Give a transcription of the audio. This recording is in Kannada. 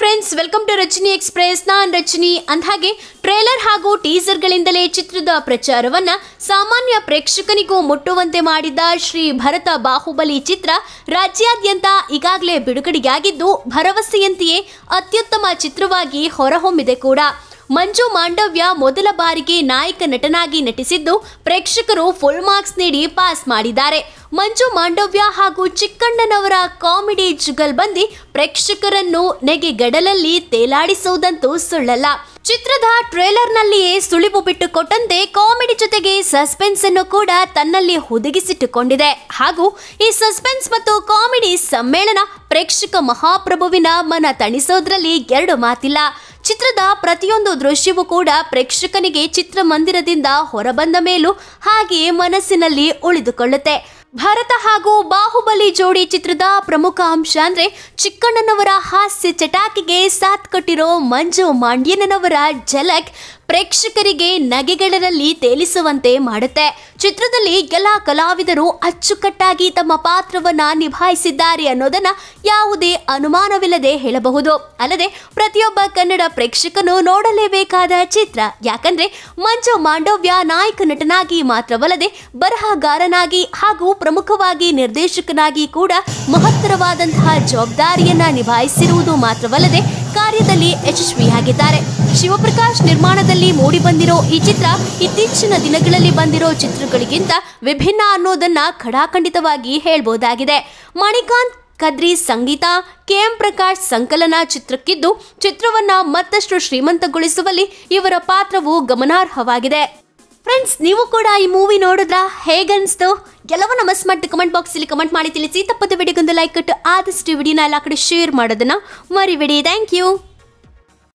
friends welcome to Rachani express ನಾನ್ ರಚನಿ ಹಾಗೆ ಟ್ರೇಲರ್ ಹಾಗೂ ಟೀಸರ್ಗಳಿಂದಲೇ ಚಿತ್ರದ ಪ್ರಚಾರವನ್ನ ಸಾಮಾನ್ಯ ಪ್ರೇಕ್ಷಕನಿಗೂ ಮುಟ್ಟುವಂತೆ ಮಾಡಿದ ಶ್ರೀ ಭರತ ಬಾಹುಬಲಿ ಚಿತ್ರ ರಾಜ್ಯಾದ್ಯಂತ ಈಗಾಗಲೇ ಬಿಡುಗಡೆಯಾಗಿದ್ದು ಭರವಸೆಯಂತೆಯೇ ಅತ್ಯುತ್ತಮ ಚಿತ್ರವಾಗಿ ಹೊರಹೊಮ್ಮಿದೆ ಕೂಡ ಮಂಜು ಮಾಂಡವ್ಯ ಮೊದಲ ಬಾರಿಗೆ ನಾಯಕ ನಟನಾಗಿ ನಟಿಸಿದ್ದು ಪ್ರೇಕ್ಷಕರು ಫುಲ್ ಮಾರ್ಕ್ಸ್ ನೀಡಿ ಪಾಸ್ ಮಾಡಿದ್ದಾರೆ ಮಂಜು ಮಾಂಡವ್ಯ ಹಾಗೂ ಚಿಕ್ಕಣ್ಣನವರ ಕಾಮಿಡಿ ಜುಗಲ್ ಬಂದಿ ಪ್ರೇಕ್ಷಕರನ್ನು ನೆಗೆಗಡಲಲ್ಲಿ ತೇಲಾಡಿಸುವುದಂತೂ ಸುಳ್ಳಲ್ಲ ಚಿತ್ರದ ಟ್ರೇಲರ್ನಲ್ಲಿಯೇ ಸುಳಿವು ಬಿಟ್ಟುಕೊಟ್ಟಂತೆ ಕಾಮಿಡಿ ಜೊತೆಗೆ ಸಸ್ಪೆನ್ಸ್ ಅನ್ನು ಕೂಡ ತನ್ನಲ್ಲಿ ಹುದುಗಿಸಿಟ್ಟುಕೊಂಡಿದೆ ಹಾಗೂ ಈ ಸಸ್ಪೆನ್ಸ್ ಮತ್ತು ಕಾಮಿಡಿ ಸಮ್ಮೇಳನ ಪ್ರೇಕ್ಷಕ ಮಹಾಪ್ರಭುವಿನ ಮನ ತಣಿಸೋದ್ರಲ್ಲಿ ಎರಡು ಮಾತಿಲ್ಲ ಪ್ರತಿಯೊಂದು ದೃಶ್ಯವೂ ಕೂಡ ಪ್ರೇಕ್ಷಕನಿಗೆ ಚಿತ್ರಮಂದಿರದಿಂದ ಹೊರಬಂದ ಮೇಲೂ ಹಾಗೆಯೇ ಮನಸ್ಸಿನಲ್ಲಿ ಉಳಿದುಕೊಳ್ಳುತ್ತೆ ಭರತ ಹಾಗೂ ಬಾಹುಬಲಿ ಜೋಡಿ ಚಿತ್ರದ ಪ್ರಮುಖ ಅಂಶ ಅಂದ್ರೆ ಚಿಕ್ಕಣ್ಣನವರ ಹಾಸ್ಯ ಚಟಾಕಿಗೆ ಸಾಥ್ ಕೊಟ್ಟಿರೋ ಮಂಜು ಮಾಂಡ್ಯನವರ ಝಲಕ್ ಪ್ರೇಕ್ಷಕರಿಗೆ ನಗೆಗಳಲ್ಲಿ ತೇಲಿಸುವಂತೆ ಮಾಡುತ್ತೆ ಚಿತ್ರದಲ್ಲಿ ಎಲ್ಲ ಕಲಾವಿದರು ಅಚ್ಚುಕಟ್ಟಾಗಿ ತಮ್ಮ ಪಾತ್ರವನ್ನ ನಿಭಾಯಿಸಿದ್ದಾರೆ ಅನ್ನೋದನ್ನ ಯಾವುದೇ ಅನುಮಾನವಿಲ್ಲದೆ ಹೇಳಬಹುದು ಅಲ್ಲದೆ ಪ್ರತಿಯೊಬ್ಬ ಕನ್ನಡ ಪ್ರೇಕ್ಷಕನು ನೋಡಲೇಬೇಕಾದ ಚಿತ್ರ ಯಾಕಂದ್ರೆ ಮಂಜು ಮಾಂಡವ್ಯ ನಾಯಕ ನಟನಾಗಿ ಮಾತ್ರವಲ್ಲದೆ ಬರಹಗಾರನಾಗಿ ಹಾಗೂ ಪ್ರಮುಖವಾಗಿ ನಿರ್ದೇಶಕನಾಗಿ ಕೂಡ ಮಹತ್ತರವಾದಂತಹ ಜವಾಬ್ದಾರಿಯನ್ನ ನಿಭಾಯಿಸಿರುವುದು ಮಾತ್ರವಲ್ಲದೆ ಕಾರ್ಯದಲ್ಲಿ ಯಶಸ್ವಿಯಾಗಿದ್ದಾರೆ ಶಿವಪ್ರಕಾಶ್ ನಿರ್ಮಾಣದಲ್ಲಿ ಮೂಡಿ ಬಂದಿರೋ ಈ ಚಿತ್ರ ಇತ್ತೀಚಿನ ದಿನಗಳಲ್ಲಿ ಬಂದಿರೋ ಚಿತ್ರಗಳಿಗಿಂತ ವಿಭಿನ್ನ ಅನ್ನೋದನ್ನ ಖಡಾಖಂಡಿತವಾಗಿ ಹೇಳ್ಬೋದಾಗಿದೆ ಮಣಿಕಾಂತ್ ಕದ್ರಿ ಸಂಗೀತ ಕೆ ಎಂ ಪ್ರಕಾಶ್ ಸಂಕಲನ ಚಿತ್ರಕ್ಕಿದ್ದು ಚಿತ್ರವನ್ನ ಮತ್ತಷ್ಟು ಶ್ರೀಮಂತಗೊಳಿಸುವಲ್ಲಿ ಇವರ ಪಾತ್ರವು ಗಮನಾರ್ಹವಾಗಿದೆ ಫ್ರೆಂಡ್ಸ್ ನೀವು ಕೂಡ ಈ ಮೂವಿ ನೋಡಿದ್ರಾ ಹೇಗನ್ಸ್ತು ಎಲ್ಲವೂ ನಮಸ್ಮಟ್ ಕಮೆಂಟ್ ಬಾಕ್ಸಲ್ಲಿ ಕಮೆಂಟ್ ಮಾಡಿ ತಿಳಿಸಿ ತಪ್ಪದ ವಿಡಿಯೋಗೊಂದು ಲೈಕ್ ಕೊಟ್ಟು ಆದಷ್ಟು ವಿಡಿಯೋನ ಎಲ್ಲ ಕಡೆ ಶೇರ್ ಮಾಡೋದನ್ನ ಮರಿಬೇಡಿ ಥ್ಯಾಂಕ್ ಯು